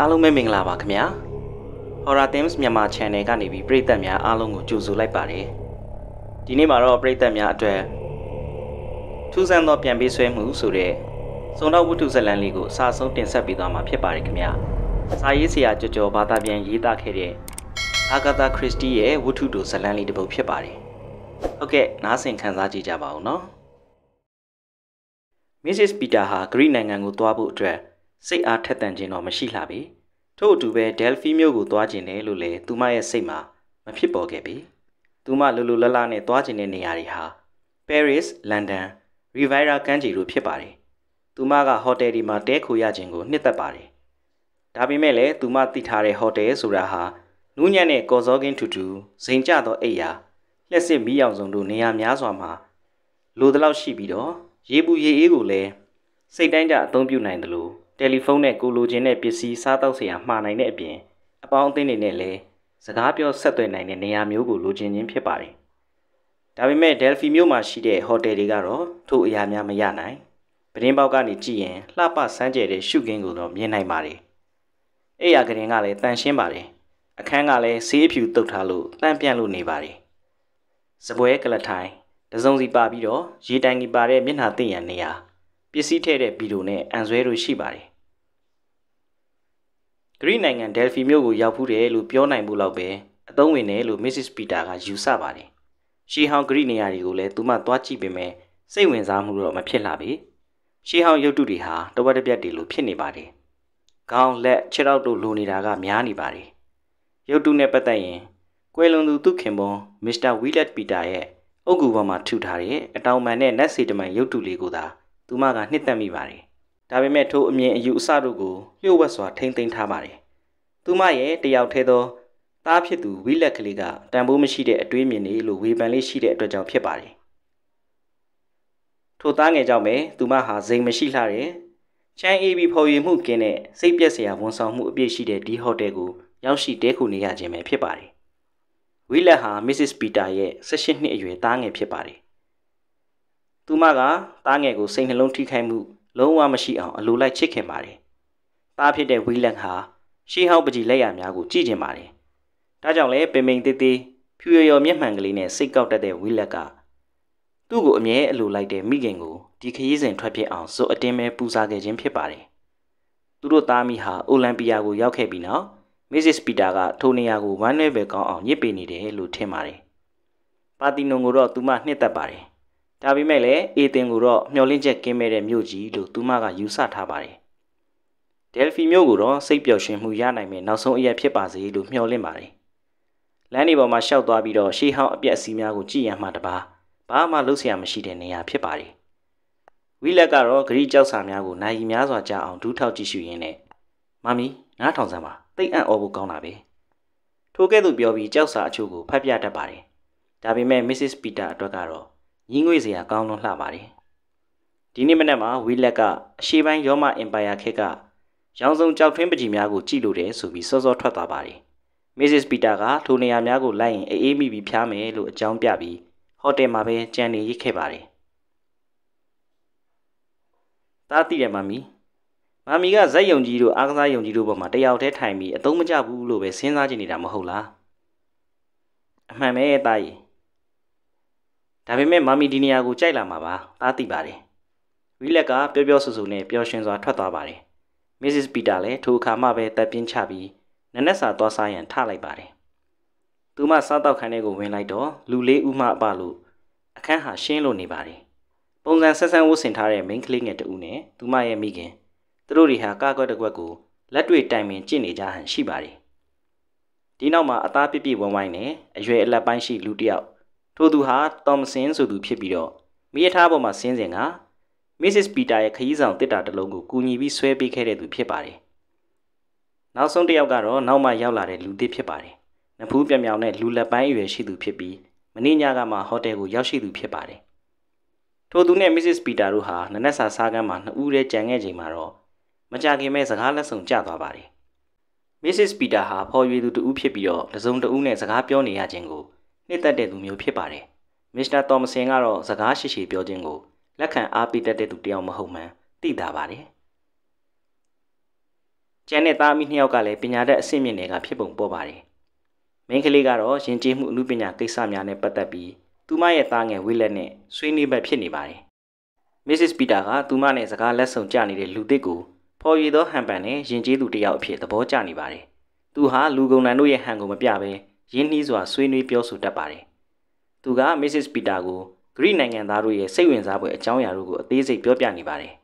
အားလုံးပဲမင်္ဂလာပါခင်ဗျာ Horror Themes မြန်မာ Channel ကနေပြီးပရိသတ်များအားလုံးကိုကြိုဆိုလိုက်ပါတယ်ဒီနေ့မှာတော့ပရိသတ်များအတွက်ထူးဆန်းသောပြန်ပေးဆွဲမှုဆိုတဲ့စုံတော့ဝတ္ထုဇလံလေးကိုအစားဆုံးတင်ဆက်ပေးသွားမှာဖြစ်ပါတယ်ခင်ဗျာစာရေးဆရာကျော်ကျော်ဘာသာပြန်ရေးသားခဲ့တဲ့အာဂါသာခရစ္စတီရဲ့ဝတ္ထုတို့ဇလံလေးတစ်ပုဒ်ဖြစ်ပါတယ်ဟုတ်ကဲ့နားဆင်ခံစားကြည့်ကြပါဦးနော် Mrs. Peter ဟာဂရိနိုင်ငံကိုသွားဖို့အတွက်စိတ်အားထက်သန်ခြင်းတော့မရှိလှပေထို့အတူပဲဒဲလ်ဖီမြို့ကိုသွားခြင်းတယ်လို့လည်းသူမရဲ့စိတ်မှာမဖြစ်ပေါ်ခဲ့ပေသူမလိုလိုလလနဲ့သွားခြင်းတဲ့နေရာတွေဟာပဲရစ်လန်ဒန်ရီဗိုင်ရာကမ်းခြေတို့ဖြစ်ပါတယ်သူမကဟိုတယ်ဒီမှာတဲခိုရခြင်းကိုနှစ်သက်ပါတယ်ဒါပေမဲ့လည်းသူမသိထားတဲ့ဟိုတယ်ဆိုတာဟာနူးညံ့တဲ့ကော်စောကင်းထူထူစိန်ကြသောအိပ်ယာလျှက်စစ်မီးအောင်စုံတို့နေရာများစွာမှာလိုသလောက်ရှိပြီးတော့ရေပူရေအေးကိုလည်းစိတ်တိုင်းကြအသုံးပြုနိုင်တယ်လို့တယ်လီဖုန်းနဲ့ကိုလိုချင်တဲ့ပစ္စည်းစားတောက်စရာမှာနိုင်တဲ့အပြင်အပေါင်းအသင်းတွေနဲ့လည်းစကားပြောဆက်သွယ်နိုင်တဲ့နေရာမျိုးကိုလိုချင်ခြင်းဖြစ်ပါတယ်။ဒါပေမဲ့ Delphi မြို့မှာရှိတဲ့ဟိုတယ်တွေကတော့ထိုအရာများမရနိုင်။ပရင်းပေါက်ကနေကြည့်ရင်လှပစမ်းကြဲတဲ့ရှုခင်းကိုတော့မြင်နိုင်ပါတယ်။အဲ့ရကရင်ကလည်းတန်ရှင်းပါတယ်။အခန်းကလည်းဆေးအဖြူတုတ်ထားလို့တန့်ပြန့်လို့နေပါတယ်။စပွဲကလထိုင်တစုံစီပါပြီးတော့ရေတိုင်ကြီးပါတဲ့မျက်နှာသိရံနေရာပစ္စည်းထည့်တဲ့ဗီဒီယိုနဲ့အန်ဆွဲတို့ရှိပါတယ်ဂရိနိုင်ငံဒယ်ဖီမြို့ကိုရောက်ဖူးတယ်လို့ပြောနိုင်မှုလောက်ပဲအသုံးဝင်တယ်လို့ Mrs. Peter ကယူဆပါတယ်။ရှီဟောင်ဂရိနေရာတွေကိုလည်းသူမသွားကြည့်ပေမဲ့စိတ်ဝင်စားမှုတော့မဖြစ်လာပေ။ရှီဟောင်ရုပ်တုတွေဟာတဝက်တစ်ပြက်တည်းလိုဖြစ်နေပါတယ်။ခေါင်းလက်ခြေထောက်တို့လိုနေတာကများနေပါတယ်။ရုပ်တုနဲ့ပတ်သက်ရင်ကွယ်လွန်သူသူခင်ပွန်း Mr. Willet Peter ရဲ့အုတ်ဂူပေါ်မှာထူထားတဲ့အတောင်ပံနဲ့နတ်စီတမန်ရုပ်တုလေးကိုသာသူမကနှစ်သက်မိပါတယ်ဒါပေမဲ့ထိုအမြင်အယူအဆတို့ကိုလျှို့ဝှက်စွာ ထိမ့်သိမ်းထားပါတယ်။သူမရဲ့တယောက်ထဲသောသားဖြစ်သူဝိလက်ကလေးကတန်ဖိုးမရှိတဲ့အတွေးမြင်တွေလို့ဝေဖန်လေးရှိတဲ့အတွက်ကြောင့်ဖြစ်ပါတယ်။ထိုသားငယ်ကြောင့်ပဲသူမဟာစိမ်မရှိလှတဲ့ချမ်းအေးပြီးဖော်ရွေမှုကင်းတဲ့စိတ်ပြက်စရာဝန်ဆောင်မှုအပြည့်ရှိတဲ့ဒီဟိုတယ်ကိုရောက်ရှိတဲခုနေရခြင်းပဲဖြစ်ပါတယ်။ဝီလက်ဟာ Mrs. Peter ရဲ့16နှစ်အရွယ်သားငယ်ဖြစ်ပါတယ်။သူမကသားငယ်ကိုစိတ်နှလုံးထိခိုက်မှုလုံးဝမရှိအောင်အလိုလိုက်ချစ်ခင်ပါတယ်။သားဖြစ်တဲ့ဝီလန်ဟာရှေးဟောင်းပကြီးလက်ရများကိုကြည့်ကျင်ပါတယ်။ဒါကြောင့်လဲပင်ပင်တေးသေးဖြူရရမျက်မှန်ကလေးနဲ့စိတ်ကောက်တတ်တဲ့ဝီလက်ကသူ့ကိုအမြဲအလိုလိုက်တဲ့မိခင်ကိုဒီခရီးစဉ်ထွက်ဖြစ်အောင်စိုးအတင်းပဲပူဇော်ခဲ့ခြင်းဖြစ်ပါတယ်။သူတို့သားမိဟာအိုလံပီယာကိုရောက်ခဲ့ပြီးနောက်မစ္စစ်ပီတာကထိုနေရာကိုဝမ်းနည်းပဲကောင်းအောင်ညစ်ပေနေတယ်လို့ထင်ပါတယ်။ပါတီနွန်ကိုတော့သူမနှစ်သက်ပါတယ်ဒါပေမဲ့လည်းအေသင်ကိုတော့မျှော်လင့်ချက်ကင်းမဲ့တဲ့မြို့ကြီးလို့သူမကယူဆထားပါတယ်ဒယ်လ်ဖီမြို့ကိုတော့စိတ်ပျော်ရွှင်မှုရနိုင်မယ့်နောက်ဆုံးအရက်ဖြစ်ပါစေလို့မျှော်လင့်ပါတယ်လမ်းဒီပေါ်မှာရှောက်သွားပြီးတော့ရှေးဟောင်းအပြက်အစီများကိုကြည့်ရမှတပါဘာမှလုပ်ဆရာမရှိတဲ့နေရာ ဖြစ်ပါတယ်ဝီလက်ကတော့ဂရီကြောက်စာများကိုနိုင်ရီများစွာကြားအောင်ဒူးထောက်ကြည့်ရှုရင်းနဲ့မမီနားထောင်စမ်းပါတိတ်အံ့ဩဖို့ကောင်းတာပဲထိုကဲ့သို့ပြောပြီးကြောက်စာအချို့ကိုဖတ်ပြတတ်ပါတယ်ဒါပေမဲ့ Mrs. Peter အတွက်ကတော့ရင်းငွေစရာကောင်းလွန်းလှပါတယ်ဒီနေ့မနက်မှာဝီလက်ကအရှေ့ပိုင်းရောမအင်ပါယာခက်ကရောင်စုံကြောက်ထွင်းပကြီးများကိုကြည့်လို့တယ်ဆိုပြီးစောစောထွက်သွားပါတယ်မစ္စစ်ပီတာကထိုနေရာများကိုလိုက်ရင်အေးမိပြီးဖျားမယ်လို့အကြောင်းပြပြီးဟိုတယ်မှာပဲကြံနေရစ်ခဲ့ပါတယ်သားသိတယ်မမီမမီကဇက်ယုံကြီးတို့အားကစားယုံကြီးတို့ဘက်မှာတယောက်တည်းထိုင်ပြီးအသုံးမကျဘူးလို့ပဲစဉ်းစားကြည့်နေတာမဟုတ်လားအမှန်ပဲတာကြီးဒါပေမဲ့မမီဒီနေရာကိုကြိုက်လာမှာပါသားသိပါတယ်ဝီလက်ကပျော်ပျော်ဆူဆူနဲ့ပျော်ရွှင်စွာထွက်သွားပါတယ်မစ္စစ်ပီတာလည်းထိုအခါမှပဲတပ်ပြင်းချပြီးနနက်စာသွားစားရန်ထလိုက်ပါတယ်သူမစားတော့ခန်းထဲကိုဝင်လိုက်တော့လူလေးဦးမှအပလို့အခန်းဟာရှင်းလို့နေပါတယ်ပုံစံဆက်ဆန်းဝတ်ဆင်ထားတဲ့မိန်းကလေးငယ်တူနဲ့သူမရဲ့မိခင်သူတို့တွေဟာကာကွက်တကွက်ကိုလက်တွေ့တိုင်ပင်ကြင့်နေကြဟန်ရှိပါတယ်ဒီနောက်မှာအသားပြပြဝိုင်းဝိုင်းနဲ့အရွယ်အလက်ပိုင်းရှိလူတစ်ယောက်ထိုသူဟာတောမဆင်ဆိုသူဖြစ်ပြီးတော့မိရထားပေါ်မှာဆင်းစဉ်က Mrs. Peter ရဲ့ခရီးဆောင်တစ်တာတစ်လုံးကိုကူညီပြီးဆွဲပေးခဲ့တဲ့သူဖြစ်ပါတယ်။နောက်ဆုံးတစ်ယောက်ကတော့နောက်မှရောက်လာတဲ့လူသစ်ဖြစ်ပါတယ်။နဖူးပြောင်ပြောင်နဲ့လူလက်ပိုင်းအရွယ်ရှိသူဖြစ်ပြီးမနေ့ညကမှဟိုတယ်ကိုရောက်ရှိသူဖြစ်ပါတယ်။ထိုသူနဲ့ Mrs. Peter တို့ဟာနနက်စာစားကမ်းမှာနှစ်ဦးတည်းကြံခဲ့ချိန်မှာတော့မကြခင်မဲ့စကားလက်ဆောင်ကျသွားပါတယ်။ Mrs. Peter ဟာဖော်ရွေသူတူဦးဖြစ်ပြီးတော့တစုံတူဦးနဲ့စကားပြောနေရခြင်းကိုနှစ်သက်တဲ့သူမျိုးဖြစ်ပါတယ်။မစ္စတာတော်မဆင်ကတော့စကားရှိရှိပြောခြင်းကိုလက်ခံအားပေးတတ်တဲ့သူတယောက်မဟုတ်မှန်းသိသာပါတယ်။ကျန်တဲ့သားမိနှစ်ယောက်ကလည်းပညာတတ်အဆင့်မြင့်တွေကဖြစ်ပုံပေါ်ပါတယ်။မိန်းကလေးကတော့ယဉ်ကျေးမှုအမှုပညာကိစ္စများနဲ့ပတ်သက်ပြီးသူမရဲ့သားငယ်ဝိလက်နဲ့ဆွေးနွေးဘက်ဖြစ်နေပါတယ်။ Mrs. Peter ကသူမနဲ့စကားလက်ဆုံကြနေတဲ့လူသစ်ကိုဖော်ရည်သောဟန်ပန်နဲ့ယဉ်ကျေးသူတယောက်အဖြစ်သဘောကျနေပါတယ်။သူဟာလူကုန်တန်တို့ရဲ့ဟန်ကိုမပြဘဲရင်းနှီးစွာဆွေးနွေးပြောဆိုတတ်ပါတယ်။သူက Mrs. Peter ကိုဂရိနိုင်ငံသားတို့ရဲ့စိတ်ဝင်စားဖွယ်အကြောင်းအရာတို့ကိုအသေးစိတ်ပြောပြနေပါတယ်။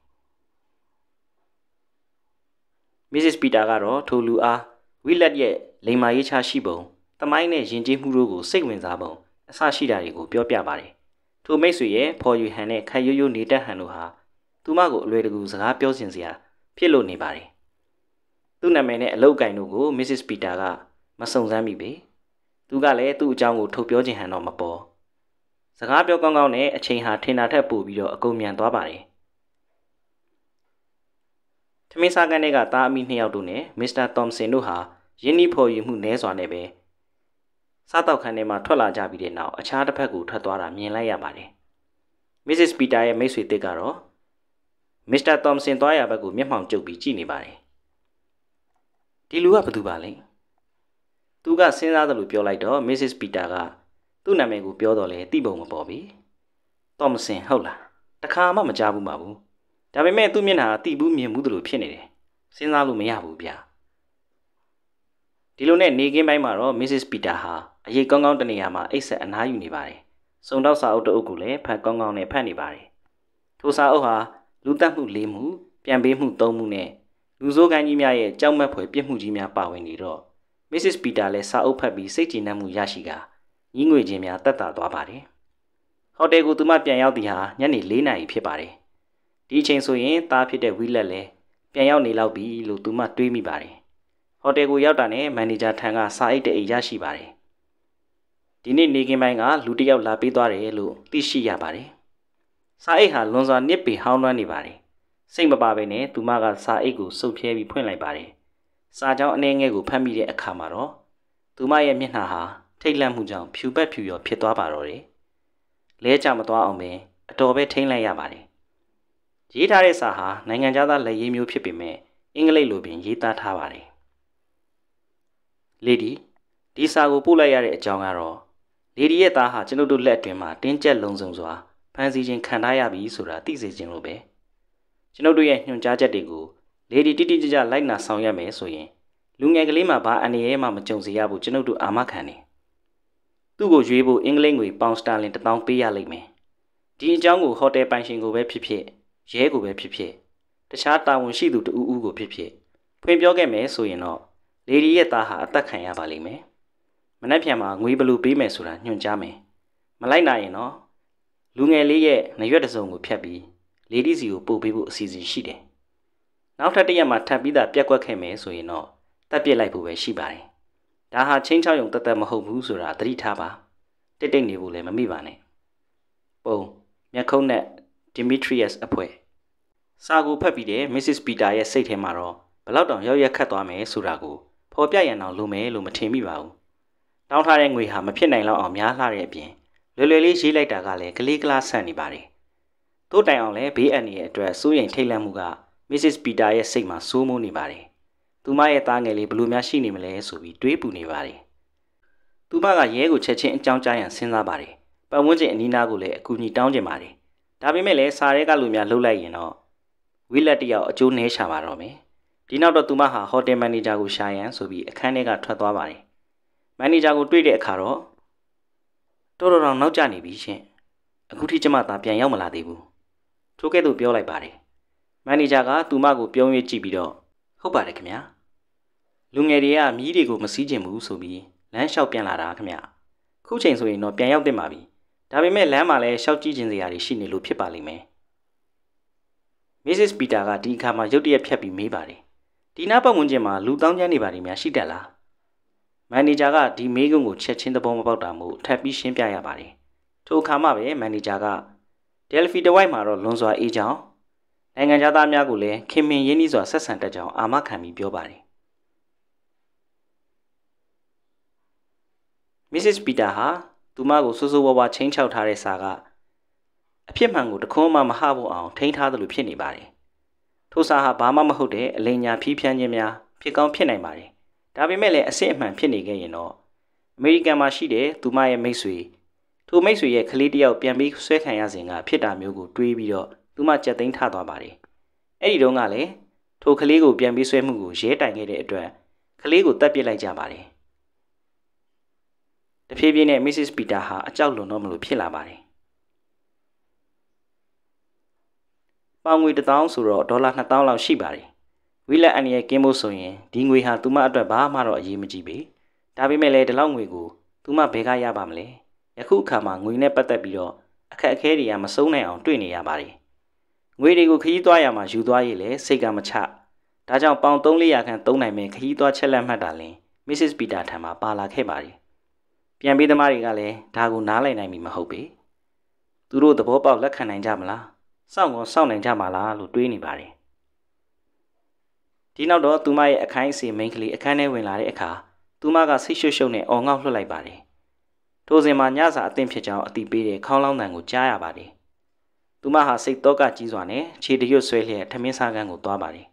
Mrs. Peter ကတော့ထိုလူအားဝီလက်ရဲ့လိမ္မာရေးချရှိပုံ၊တမိုင်းနဲ့ယဉ်ကျေးမှုတို့ကို စိတ်ဝင်စားပုံအစရှိတာတွေကို ပြောပြပါတယ်။ထိုမိတ်ဆွေရဲ့ဖော်ယူဟန်နဲ့ခိုင်ရိုးရိုးနေတတ်ဟန်တို့ဟာသူမကိုအလွယ်တကူစကားပြောစင်စရာဖြစ်လို့နေပါတယ်။သူ့နာမည်နဲ့အလောက်ကင်တို့ကို Mrs. Peter ကမစုံစမ်းမိပေ။သူကလည်းသူ့အကြောင်းကိုထုတ်ပြောခြင်းဟန်တော့မပေါ်စကားပြောကောင်းကောင်းနဲ့အချိန်ဟာထင်တာထက်ပိုပြီးတော့အကုန်မြန်သွားပါတယ်ထမင်းစားကန်းတွေကတားအမိနှစ်ယောက်တို့နဲ့မစ္စတာသောမစင်တို့ဟာရင်းနှီးဖော်ယူမှုနည်းစွာနဲ့ပဲစားတောက်ခန်းထဲမှာထွက်လာကြပြီးတဲ့နောက်အခြားတစ်ဖက်ကိုထွက်သွားတာမြင်လိုက်ရပါတယ်မစ္စစ်ပီတာရဲ့မိတ်ဆွေတစ်ကတော့မစ္စတာသောမစင်သွားရဘက်ကိုမျက်မှောင်ကျုပ်ပြီးကြည့်နေပါတယ်ဒီလူကဘသူပါလဲသူကစဉ်းစားသလိုပြောလိုက်တော့ Mrs. Peter ကသူ့နာမည်ကိုပြောတော့လဲတိပုံမပေါ်ပြီ။ Thompson ဟုတ်လား။တခါမှမကြားဘူးမှာဘူး။ဒါပေမဲ့သူ့မျက်နှာကတိဘူးမြင်ဘူးသလိုဖြစ်နေတယ်။စဉ်းစားလို့မရဘူးဗျာ။ဒီလိုနဲ့နေကင်းပိုင်းမှာတော့ Mrs. Peter ဟာအရေးကောင်းကောင်းတနေရာမှာအိတ်ဆက်အနားယူနေပါတယ်။စုံတော့စာအုပ်တအုပ်ကိုလည်းဖတ်ကောင်းကောင်းနဲ့ဖတ်နေပါတယ်။ထိုစာအုပ်ဟာလူတက်မှု၄မှုပြန်ပေးမှု၃မှုနဲ့လူဆိုးကန်းကြီးများရဲ့ကြောက်မက်ဖွယ်ပြစ်မှုကြီးများပါဝင်နေတော့ Mrs. Peter လည်းစာအုပ်ဖတ်ပြီးစိတ်ကြည်နက်မှုရရှိကာညှိငွေခြင်းများတက်တာသွားပါတယ်။ဟိုတယ်ကိုသူမပြန်ရောက်သည်ဟာညနေ၄နာရီဖြစ်ပါတယ်။ဒီအချိန်ဆိုရင်သားဖြစ်တဲ့ဝီလက်လည်းပြန်ရောက်နေလောက်ပြီလို့သူမတွေးမိပါတယ်။ဟိုတယ်ကိုရောက်တာနဲ့မန်နေဂျာထံကစာအိတ်တအိတ်ရရှိပါတယ်။ဒီနေ့နေကင်းပိုင်းကလူတစ်ယောက်လာပေးသွားတယ်လို့သိရှိရပါတယ်။စာအိတ်ဟာလွန်စွာနစ်ပေဟောင်းနှွမ်းနေပါတယ်။စိတ်မပါဘဲနဲ့သူမကစာအိတ်ကိုစုပ်ဖြဲပြီးဖွင့်လိုက်ပါတယ်။စာကြောင်းအနေငယ်ကိုဖတ်မိတဲ့အခါမှာတော့သူမရဲ့မျက်နှာဟာထိတ်လန့်မှုကြောင့်ဖြူပက်ဖြူရောဖြစ်သွားပါတော့တယ်။လဲကြမသွားအောင်ပဲအတော်ပဲထိမ့်လိုက်ရပါတယ်။ရေးထားတဲ့စာဟာနိုင်ငံခြားသားလက်ရေးမျိုးဖြစ်ပေမဲ့အင်္ဂလိပ်လိုပင်ရေးသားထားပါတယ်။လေဒီဒီစာကိုပို့လိုက်ရတဲ့အကြောင်းကတော့လေဒီရဲ့သားဟာကျွန်ုပ်တို့လက်အတွင်းမှာတင်းကျပ်လုံဆုံစွာဖန်ဆီးခြင်းခံထားရပြီဆိုတာသိစေခြင်းလို့ပဲကျွန်ုပ်တို့ရဲ့ညွှန်ကြားချက်တွေကိုလေဒီတိတိကျကျလိုက်နာဆောင်ရွက်မယ်ဆိုရင်လူငယ်ကလေးမှာဘာအနေရဲမှမကြုံစေရဘူးကျွန်ုပ်တို့အာမခံတယ်သူ့ကိုရွေးဖို့အင်္ဂလိပ်ငွေပေါင်စတာလင်1000ပေးရလိမ့်မယ်ဒီအကြောင်းကိုဟိုတယ်ပိုင်ရှင်ကိုပဲဖြစ်ဖြစ်ရဲကိုပဲဖြစ်ဖြစ်တခြားတာဝန်ရှိသူတဦးဦးကိုဖြစ်ဖြစ်ဖွင့်ပြောခဲ့မယ်ဆိုရင်တော့လေဒီရဲ့သားဟာအသက်ခံရပါလိမ့်မယ်မနှက်ဖြံမှာငွေဘလူပေးမယ်ဆိုတာညွှန်ကြားမယ်မလိုက်နိုင်ရင်တော့လူငယ်လေးရဲ့နရွက်တစုံကိုဖြတ်ပြီးလေဒီစီကိုပို့ပေးဖို့အစီအစဉ်ရှိတယ်နောက်ထပ်တစ်ရက်မှာထပ်ပြီးသားပြက်ကွက်ခဲ့မယ်ဆိုရင်တော့တက်ပြစ်လိုက်ဖို့ပဲရှိပါတယ်ဒါဟာချင်းချောက်ရုံတသက်မဟုတ်ဘူးဆိုတာသတိထားပါတိတ်တိတ်နေဖို့လည်းမမိပါနဲ့ပုံမျက်ခုံးနဲ့ဒီမီထရီယပ်စ်အဖွဲစာကိုဖတ်ပြီးတဲ့ Mrs. Peter ရဲ့စိတ်ထဲမှာတော့ဘလောက်တောင်ရောက်ရက်ခတ်သွားမယ်ဆိုတာကိုဖော်ပြရန်တော့လုံမယ်လို့မထင်မိပါဘူးတောင်းထားတဲ့ငွေဟာမဖြစ်နိုင်လောက်အောင်များလှတဲ့အပြင်လွယ်လွယ်လေးရေးလိုက်တာကလည်းကလေးကလားဆန့်နေပါတယ်တို့တိုင်အောင်လည်းဘေးအန္တရာယ်အတွက်စိုးရိမ်ထိတ်လန့်မှုကမစ္စစ်ပီတာရဲ့စိတ်မှာစိုးမိုးနေပါတယ်။သူမရဲ့သားငယ်လေးဘလို့များရှိနေမလဲဆိုပြီးတွေးပူနေပါတယ်။သူမကရဲကိုချက်ချင်းအကြောင်းကြားရန်စဉ်းစားပါတယ်။ပတ်ဝန်းကျင်အနီးနားကိုလည်းအကူအညီတောင်းကျင်ပါတယ်။ဒါပေမဲ့လည်းစာရဲကလူများလှုပ်လိုက်ရင်တော့ဝိလက်တယောက်အကျိုးနှဲရှာပါတော့မယ်။ဒီနောက်တော့သူမဟာဟိုတယ်မန်နေဂျာကိုရှာရန်ဆိုပြီးအခန်းထဲကထွက်သွားပါတယ်။မန်နေဂျာကိုတွေ့တဲ့အခါတော့တော်တော်တော်နောက်ကျနေပြီရှင်။အခုထိကျမသားပြန်ရောက်မလာသေးဘူး။ထိုးကဲ့သို့ပြောလိုက်ပါတယ်မန်နေဂျာကသူမကိုပြုံး၍ကြည့်ပြီးတော့ဟုတ်ပါတယ်ခင်ဗျာလူငယ်တွေကမြီးတွေကိုမစည်းကျင်ဘူးဆိုပြီးလမ်းလျှောက်ပြန်လာတာခင်ဗျာခုချိန်ဆိုရင်တော့ပြန်ရောက်တင်ပါပြီဒါပေမဲ့လမ်းမှာလည်းရှောက်ကြည့်ခြင်းစရာတွေရှိနေလို့ဖြစ်ပါလိမ့်မယ်မစ္စစ်ပီတာကဒီအခါမှာရုတ်တရက်ဖြတ်ပြီးမေးပါတယ်ဒီနားပတ်ဝန်းကျင်မှာလူတောင်းကျမ်းနေပါတယ်များရှိတတ်လားမန်နေဂျာကဒီမေးခွန်းကိုချက်ချင်းသဘောမပေါက်တာမို့ထပ်ပြီးရှင်းပြရပါတယ်ထိုအခါမှပဲမန်နေဂျာကဒယ်ဖီတဝိုက်မှာတော့လွန်စွာအေးချောင်းနိုင်ငံသားများကိုလည်းခင်မင်ရင်းနှီးစွာဆက်ဆံတတ်ကြောင်းအာမခံပြီးပြောပါတယ်မစ္စစ်ပီတာဟာသူမကိုစိုးစိုးဝါးဝါချိန်ချောက်ထားတဲ့စာကအဖြစ်မှန်ကိုတခွန်းမှမဟဖို့အောင် ထိန်းထားသလိုဖြစ်နေပါတယ်ထိုစာဟာဘာမှမဟုတ်တဲ့အလိညာဖီးဖြန်းခြင်းများဖြစ်ကောင်းဖြစ်နိုင်ပါတယ်ဒါပေမဲ့လည်းအစစ်အမှန်ဖြစ်နေခဲ့ရင်တော့အမေရိကန်မှာရှိတဲ့သူမရဲ့မိတ်ဆွေထိုမိတ်ဆွေရဲ့ကလေးတယောက်ပြန်ပြီးဆွဲခံရစဉ်က ဖြစ်တာမျိုးကိုတွေးပြီးတော့သူမကြက်သိမ်းထသွားပါတယ်။အဲ့ဒီတုန်းကလည်းထိုကလေးကိုပြန်ပြီးဆွဲမှုကိုရဲတိုင်ခဲ့တဲ့အတွက်ကလေးကိုတတ်ပစ်လိုက်ကြပါတယ်။တဖြည်းဖြည်းနဲ့ Mrs. Peter ဟာအကြောက်လွန်တော့မလို့ဖြစ်လာပါတယ်။ပေါင်ငွေ1000ဆိုတော့ဒေါ်လာ2000လောက်ရှိပါတယ်။ဝီလက်အန်ရဲ့ကင်းဖို့ဆိုရင်ဒီငွေဟာသူမအတွက်ဘာမှတော့အရေးမကြီးပေ။ဒါပေမဲ့လည်းဒီလောက်ငွေကိုသူမဘယ်ကရပါမလဲ။ယခုအခါမှာငွေနဲ့ပတ်သက်ပြီးတော့အခက်အခဲတွေကမဆုံးနိုင်အောင်တွေ့နေရပါတယ်။ငွေတွေကိုခရီးသွားရမှာယူသွားရေးလဲစိတ်ကမချဒါကြောင့်ပေါင်300ခန့်သုံးနိုင်မဲ့ခရီးသွားချက်လက်မှတ်တာလင်းမစ္စစ်ပီတာထံမှာပါလာခဲ့ပါတယ်ပြန်ပေးသမားတွေကလည်းဒါကိုနားလည်နိုင်ပြီမဟုတ်ပေသူတို့သဘောပေါက်လက်ခံနိုင်ကြမလားစောင့်ကောစောင့်နိုင်ကြမှာလားလို့တွေးနေပါတယ်ဒီနောက်တော့သူမရဲ့အခိုင်းအစီမိန်ကလေးအခန်းထဲဝင်လာတဲ့အခါသူမကဆိတ်ရှုပ်ရှုပ်နဲ့အော်ငေါက်လှုပ်လိုက်ပါတယ်ထိုစဉ်မှာညစာအသင့်ဖြစ်ကြောင်းအတိပေးတဲ့ခေါင်းလောင်းတန်ကိုကြားရပါတယ်။သူမဟာစိတ်တော့ကကြီးစွာနဲ့ခြေတရွတ်ဆွဲလျက်ထမင်းစားကန်းကိုသွားပါတယ်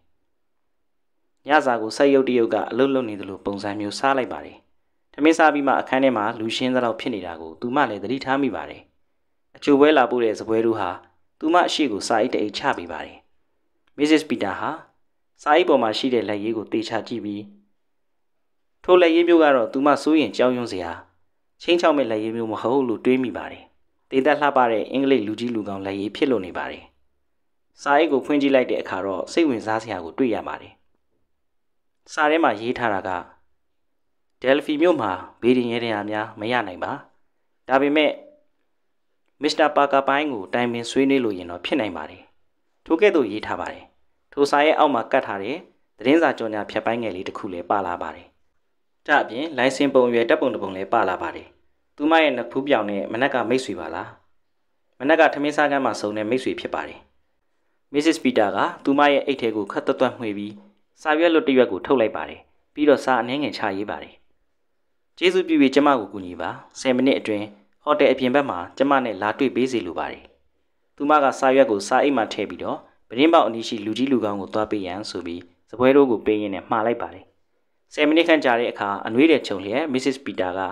။ညစာကိုဆက်ရုပ်တရုပ်ကအလုတ်လုံနေသလိုပုံစံမျိုးစားလိုက်ပါတယ်။ထမင်းစားပြီးမှအခန်းထဲမှာလူရှင်းသလောက်ဖြစ်နေတာကိုသူမလည်းသတိထားမိပါတယ်။အချိုပွဲလာပို့တဲ့စပွဲတို့ဟာသူမအရှိကို စာအိတ်တအိတ်ချပေးပါတယ်။ Mrs. Peter ဟာစာအိတ်ပေါ်မှာရှိတဲ့လက်ရည်ကိုတေချာကြည့်ပြီးထိုလက်ရည်မျိုးကတော့သူမစိုးရင်ကြောက်ရွံ့စရာချင်းချောက်မဲ့လက်ရည်မျိုးမဟုတ်လို့တွေးမိပါတယ်တေသက်လှပတဲ့အင်္ဂလိပ်လူကြီးလူကောင်းလက်ရည်ဖြစ်လို့နေပါတယ်။စာအိတ်ကိုဖွင့်ကြည့်လိုက်တဲ့အခါတော့စိတ်ဝင်စားစရာကိုတွေ့ရပါတယ်။စာထဲမှာရေးထားတာကဒယ်ဖီမြို့မှာဗေဒင်ရဲတရားများမရနိုင်ပါ။ဒါပေမဲ့မစ္စတာပါကာပိုင်းကိုတိုင်ပင်ဆွေးနွေးလို့ရင်တော့ဖြစ်နိုင်ပါတယ်။ထို့ကဲ့သို့ရေးထားပါတယ်။ထိုစာရဲ့အောက်မှာကတ်ထားတဲ့သတင်းစာကြော်ညာဖြတ်ပိုင်းငယ်လေးတစ်ခုလည်းပါလာပါတယ်။ဒါ့အပြင် လိုင်စင်ပုံရွယ်တပ်ပုံတစ်ပုံလည်းပါလာပါတယ်။သူမရဲ့နဖူးပြောင်နဲ့မနက်ကမိတ်ဆွေပါလားမနက်ကထမင်းစားကမ်းမှာဆုံတဲ့မိတ်ဆွေဖြစ်ပါတယ်မစ္စစ်ပီတာက သူမရဲ့အိတ်ထဲကိုခတ်သွက်သွက်မှွေပြီးစာရွက်လွတ်တရွက်ကို ထုတ်လိုက်ပါတယ်ပြီးတော့စာအနှဲငယ်ချရေးပါတယ်ကျေးဇူးပြုပြီးကျမကိုကူညီပါ10မိနစ်အတွင်းဟိုတယ်အပြင်ဘက်မှာကျမနဲ့လာတွေ့ပေးစီလိုပါတယ်သူမကစာရွက်ကိုစာအိတ်မှာထည့်ပြီးတော့ပရင်းပေါက်အနီးရှိလူကြီးလူကောင်းကိုသွားပေးရန်ဆိုပြီးစပွဲတိုးကိုပေးရင်းနဲ့မှားလိုက်ပါတယ်10မိနစ်ခန့်ကြာတဲ့အခါအနှွေးတဲ့ခြုံလျက် Mrs. Peter က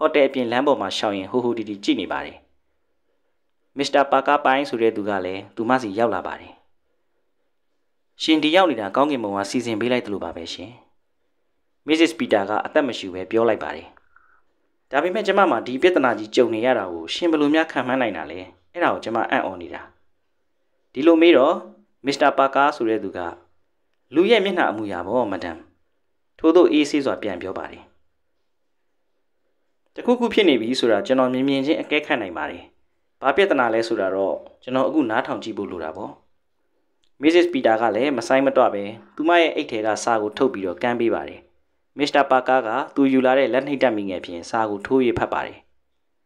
ဟိုတယ်အပြင်လမ်းပေါ်မှာရှောင်ရင်ဟိုဟိုတီတီကြည့်နေပါတယ်မစ္စတာပါကာပိုင်းဆိုတဲ့သူကလည်းသူမစီရောက်လာပါတယ်ရှင်ဒီရောက်နေတာကောင်းကင်ဘုံကစီစဉ်ပေးလိုက်တယ်လို့ပါပဲရှင်မစ္စစ်ပီတာကအသက်မရှိပဲပြောလိုက်ပါတယ်ဒါပေမဲ့ကျမမှာဒီပြဿနာကြီးကြုံနေရတာကိုရှင်ဘယ်လိုများခံမှန်းနိုင်တာလဲအဲ့ဒါကိုကျမအံ့ဩနေတာဒီလိုမေးတော့မစ္စတာပါကာဆိုတဲ့သူကလူရဲ့မျက်နှာအမူအရာပေါ့မဒမ်ထို့သောအေးဆေးစွာပြန်ပြောပါတယ်တခုခုဖြစ်နေပြီဆိုတာကျွန်တော်မြင်မြင်ချင်းအကဲခတ်နိုင်ပါတယ်။ဘာပြဿနာလဲဆိုတာတော့ကျွန်တော်အခုနားထောင်ကြည့်ဖို့လိုတာပေါ့။ Mrs. Peter ကလည်းမဆိုင်မတော့ပဲသူမရဲ့အိတ်ထဲကစာကို ထုတ်ပြီးတော့ကမ်းပေးပါတယ်။ Mr. Parker ကသူယူလာတဲ့လက်နှိပ်တပ်မိငယ်ဖြင့်စာကိုထိုးရဖတ်ပါတယ်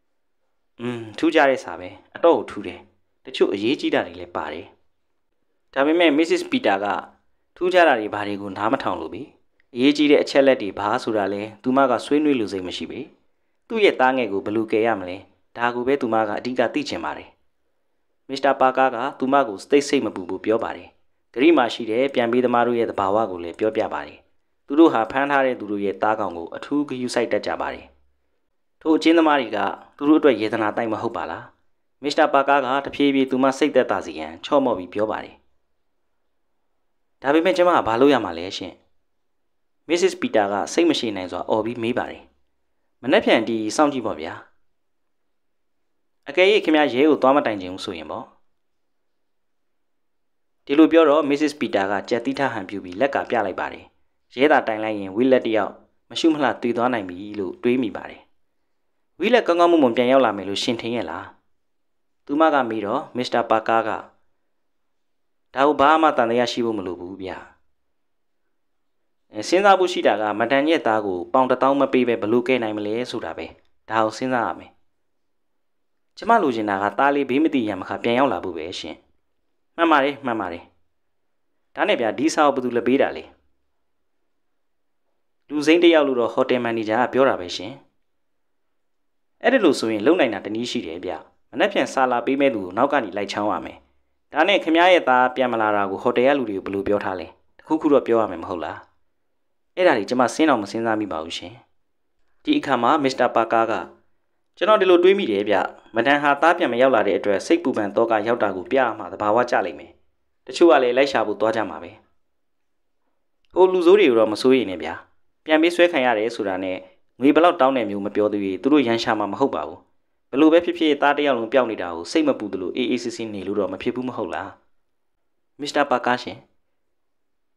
။อืมထူးကြတဲ့စာပဲအတော့ကိုထူးတယ်။တချို့အရေးကြီးတာတွေလည်းပါတယ်။ဒါပေမဲ့ Mrs. Peter ကထူးကြတာတွေဘာတွေကိုနားမထောင်လို့ပြီ။အရေးကြီးတဲ့အချက်လက်တွေဘာဆိုတာလဲသူမကဆွေးနွေးလို့စိတ်မရှိဘူး။သူ့ရဲ့သားငယ်ကိုဘယ်လိုကယ်ရမလဲဒါကိုပဲသူမကအဓိကသိချင်ပါတယ်မစ္စတာပါကာကသူမကိုစိတ်စိတ်မပူဘူးပြောပါတယ်ဂရိမာရှိတဲ့ပြန်ပေးသမားတို့ရဲ့သဘာဝကိုလည်းပြောပြပါတယ်သူတို့ဟာဖမ်းထားတဲ့သူတို့ရဲ့သားကောင်ကိုအထူးဂရုစိုက်တတ်ကြပါတယ်ထိုအချင်းသမားတွေကသူတို့အတွက်ယေသနာတိုက်မဟုတ်ပါလားမစ္စတာပါကာကတဖြည်းဖြည်းသူမစိတ်သက်သာစေရန်ချော့မော့ပြီးပြောပါတယ်ဒါပေမဲ့ကျမကဘာလုပ်ရမှာလဲရှင် Mrs. Peter ကစိတ်မရှိနိုင်စွာအော်ပြီးမေးပါတယ်မနှက်ဖြန်ဒီစောင့်ကြည့်ပါဗျာအကယ်၍ခင်ဗျားရဲကိုသွားမတိုင်ခြင်းဘူးဆိုရင်ပေါ့ဒီလိုပြောတော့ Mrs. Peter ကကြက်သီးထားဟန်ပြူပြီးလက်ကပြလိုက်ပါတယ်ရဲသာတိုင်လိုက်ရင်ဝီလက်တယောက်မရှိမလှတည်သွားနိုင်ပြီလို့တွေးမိပါတယ်ဝီလက်ကောင်းကောင်းမွန်မွန်ပြန်ရောက်လာမယ်လို့ရှင်ထင်ရဲ့လားသူမကမေးတော့ Mr. Parker ကဒါကိုဘာမှတန်တရားရှိဖို့မလိုဘူးဗျာစဉ်းစားဖို့ရှိတာကမတန်ရဲ့သားကိုပေါင်1000မပေးပဲဘလို့ကဲနိုင်မလဲဆိုတာပဲဒါအောင်စဉ်းစားရမယ်ကျမလိုချင်တာကသားလေးဘေးမတိရံမခါပြန်ရောက်လာဖို့ပဲရှင်မှန်ပါတယ်မှန်ပါတယ်ဒါနဲ့ဗျာဒီစာကိုဘယ်သူလဲပေးတာလဲလူစိမ့်တယောက်လို့တော့ဟိုတယ်မန်နေဂျာကပြောတာပဲရှင်အဲ့ဒါလို့ဆိုရင်လုံနိုင်တာတနည်းရှိတယ်ဗျမနှက်ပြန်စာလာပေးမဲ့သူကိုနောက်ကနေလိုက်ချောင်းရမယ်ဒါနဲ့ခမရဲ့သားပြန်မလာတာကိုဟိုတယ်ကလူတွေကိုဘယ်လိုပြောထားလဲတခုခုတော့ပြောရမယ်မဟုတ်လားအဲ့ဒါတွေကျွန်မစဉ်းတော့မစဉ်းစားမိပါဘူးရှင်ဒီအခါမှာမစ္စတာပါကာကကျွန်တော်ဒီလိုတွေးမိတယ်ဗျမဒန်ဟာသားပြန်မရောက်လာတဲ့အတွက်စိတ်ပူပန်တော့ကရောက်တာကိုပြရမှာသဘာဝကျလိမ့်မယ်တချို့ကလည်းလိုက်ရှာဖို့သွားကြမှာပဲဟိုလူဆိုးတွေကိုတော့မစိုးရိမ်နဲ့ဗျာပြန်ပြီးဆွဲခံရတယ်ဆိုတာနဲ့ငွေဘလောက်တောင်းတယ်မျိုးမပြောသေးဘူးသူတို့ရန်ရှာမှာမဟုတ်ပါဘူးဘလို့ပဲဖြစ်ဖြစ်သားတယောက်လုံးပျောက်နေတာကိုစိတ်မပူသလိုအေးအေးဆေးဆေးနေလို့တော့မဖြစ်ဘူးမဟုတ်လားမစ္စတာပါကာရှင်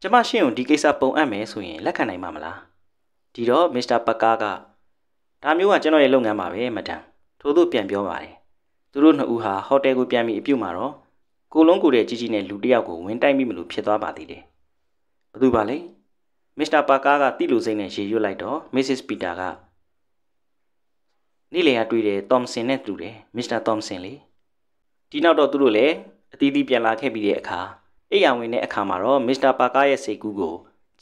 ကျမရှင့်ကိုဒီကိစ္စပုံအပ်မယ်ဆိုရင်လက်ခံနိုင်မှာမလားဒီတော့မစ္စတာပကားကဒါမျိုးကကျွန်တော်ရဲ့လုပ်ငန်းပါပဲမဒမ်ထို့သူပြန်ပြောပါတယ်သူတို့နှစ်ဦးဟာဟိုတယ်ကိုပြန်ပြီးအပြုတ်မှာတော့ကိုလုံးကိုတဲ့ကြီးကြီးနဲ့လူတစ်ယောက်ကိုဝင်တိုက်မိမလို့ဖြစ်သွားပါသေးတယ်ဘသူပါလဲမစ္စတာပါကားကတိလူစိမ့်နဲ့ရေရွတ်လိုက်တော့မစ္စစ်ပီတာကနေ့လည်ကတွေ့တယ်သောမစင်နဲ့တူတယ်မစ္စတာသောမစင်လေဒီနောက်တော့သူတို့လည်းအသီးသီးပြန်လာခဲ့ပြီးတဲ့အခါအိယာဝင်တဲ့အခါမှာတော့မစ္စတာပါကာရဲ့စိတ်ကူးကို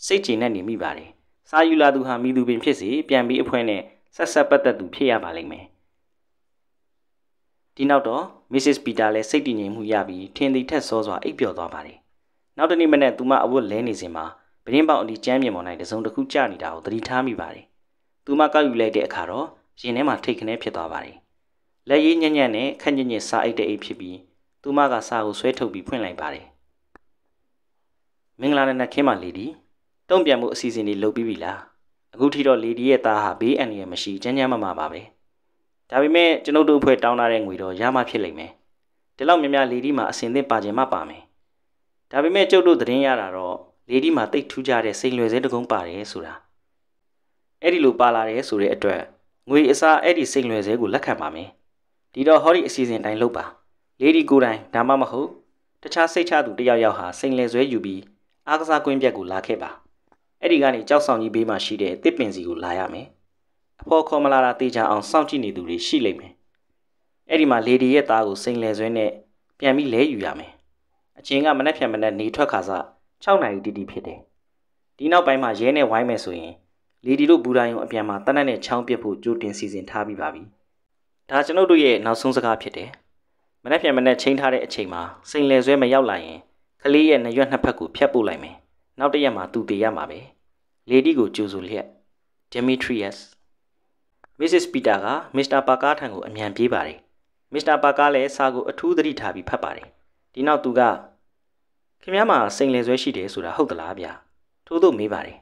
စိတ်ကျဉ်နဲ့နေမိပါတယ်။စာယူလာသူဟာမိသူပင်ဖြစ်စီပြန်ပြီးအဖွဲနဲ့ဆက်ဆက်ပတ်သက်သူဖြစ်ရပါလိမ့်မယ်။ဒီနောက်တော့ Mrs. Peter လည်းစိတ်တည်ငြိမ်မှုရပြီးထင်သည်ထက်စောစွာအိပ်ပျော်သွားပါတယ်။နောက်တနေ့မနေ့သူမအဝတ်လဲနေစဉ်မှာပရင်းပေါင်အဒီကျမ်းမြေပေါ်၌တစုံတစ်ခုကျနေတာကိုသတိထားမိပါတယ်။သူမကောက်ယူလိုက်တဲ့အခါတော့ရင်ထဲမှာထိတ်ခနဲဖြစ်သွားပါတယ်။လက်ရည်ညံ့ညံ့နဲ့ခန့်ညင်ညင်စားအိတ်တဲ့အိတ်ဖြစ်ပြီးသူမကစာကိုဆွဲထုတ်ပြီးဖွင့်လိုက်ပါတယ်မင်္ဂလာနဲ့နှက်ခင်းပါလေဒီတုံ့ပြန်မှုအစီအစဉ်တွေလုပ်ပြီးပြီလားအခုထိတော့လေဒီရဲ့သားဟာဘေးအန္တရာယ်မရှိချမ်းချမ်းမမပါပဲဒါပေမဲ့ကျွန်ုပ်တို့အဖွဲ့တောင်းထားတဲ့ငွေတော့ရမှဖြစ်လိမ့်မယ်ဒီလောက်များများလေဒီမှာအစင်သင့်ပါခြင်းမှပါမယ်ဒါပေမဲ့ကျုပ်တို့သတင်းရတာတော့လေဒီမှာတိတ်ထူးကြတဲ့စိန်လွယ်စဲတကုံးပါတယ်ဆိုတာအဲ့ဒီလိုပါလာတယ်ဆိုတဲ့အတွက်ငွေအစားအဲ့ဒီစိန်လွယ်စဲကိုလက်ခံပါမယ်ဒီတော့ဟောဒီအစီအစဉ်တိုင်းလုပ်ပါလေဒီကိုယ်တိုင်ဒါမှမဟုတ်တခြားစိတ်ချသူတယောက်ယောက်ဟာစိန်လွယ်စဲယူပြီးအားကစားကွင်းပြက်ကိုလာခဲ့ပါအဲ့ဒီကနေကြောက်ဆောင်ကြီးဘေးမှာရှိတဲ့တစ်ပင်စီကိုလာရမယ်အဖေါ်ခေါ်မလာတာတေချာအောင်စောင့်ကြည့်နေသူတွေရှိလိမ့်မယ်အဲ့ဒီမှာလေဒီရဲ့သားကိုစိန်လဲဆွဲနဲ့ပြန်ပြီးလဲယူရမယ်အချင်းကမနှက်ဖြန်မနှက်နေထွက်ခါစ6နာရီတိတိဖြစ်တယ်ဒီနောက်ပိုင်းမှာရဲနဲ့ဝိုင်းမယ်ဆိုရင်လေဒီတို့ဘူဒါယုံအပြန်မှာတနက်နဲ့ချောင်းပစ်ဖို့ကြိုတင်စီစဉ်ထားပြီးပါပြီဒါကျွန်ုပ်တို့ရဲ့နောက်ဆုံးစကားဖြစ်တယ်မနှက်ဖြန်မနှက်ချိန်ထားတဲ့အချိန်မှာစိန်လဲဆွဲမရောက်လာရင်ကလေးရဲ့နှရွက်နှစ်ဖက်ကိုဖြတ်ပို့လိုက်မယ်နောက်တစ်ရက်မှာသူတည်ရမှာပဲလေဒီကို ကြိုဆိုလျက်ဂျမီထရီယပ်စ်မစ္စစ်ပီတာကမစ္စတာပါကားထံကိုအမြန်ပြေးပါတယ်မစ္စတာပါကားလည်းစာကို အထူးသတိထားပြီးဖတ်ပါတယ်ဒီနောက်သူကခင်ဗျားမှာစိန်လယ်ဆွဲရှိတယ်ဆိုတာဟုတ်သလားဗျာထို့သို့မေးပါတယ်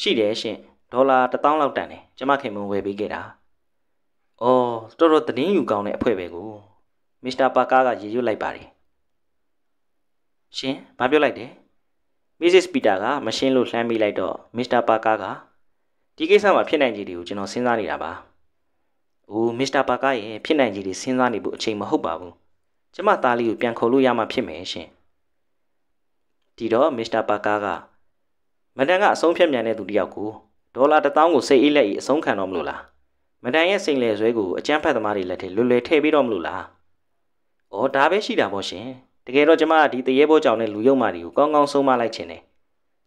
ရှိတယ်ရှင်ဒေါ်လာ1000လောက်တန်တယ်ကျမခင်မဝယ်ပေးခဲ့တာအော်တော်တော်တင်းယူကောင်းတဲ့အဖွဲပဲကိုမစ္စတာပါကားကရေရွတ်လိုက်ပါတယ်ရှင်ဘာပြောလိုက်တယ်မစ္စစ်ပီတာကမရှင်းလို့လှမ်းမိလိုက်တော့မစ္စတာပါကာကဒီကိစ္စမှာဖြစ်နိုင်ခြေတွေကိုကျွန်တော်စဉ်းစားနေတာပါအိုးမစ္စတာပါကာရဲ့ဖြစ်နိုင်ခြေတွေစဉ်းစားနေဖို့အချိန်မဟုတ်ပါဘူးကျမသားလေးကိုပြန်ခေါ်လို့ရမှဖြစ်မယ်ရှင်ဒီတော့မစ္စတာပါကာကမတန်ကအဆုံးဖြတ်မြန်တဲ့သူတယောက်ကိုဒေါ်လာ1000ကိုစိတ်အေးလက်ဤအဆုံးခံတော့မလို့လားမတန်ရဲ့စိန်လေဆွဲကိုအကျန်းဖက်သမားတွေလက်ထဲလွယ်လွယ်ထည့်ပေးတော့မလို့လားဩဒါပဲရှိတာပေါ့ရှင်တကယ်တော့ကျမကဒီတရေဘောကြောင့်နဲ့လူယုံမာတွေကိုကောင်းကောင်းဆုံးမလိုက်ချင်တယ်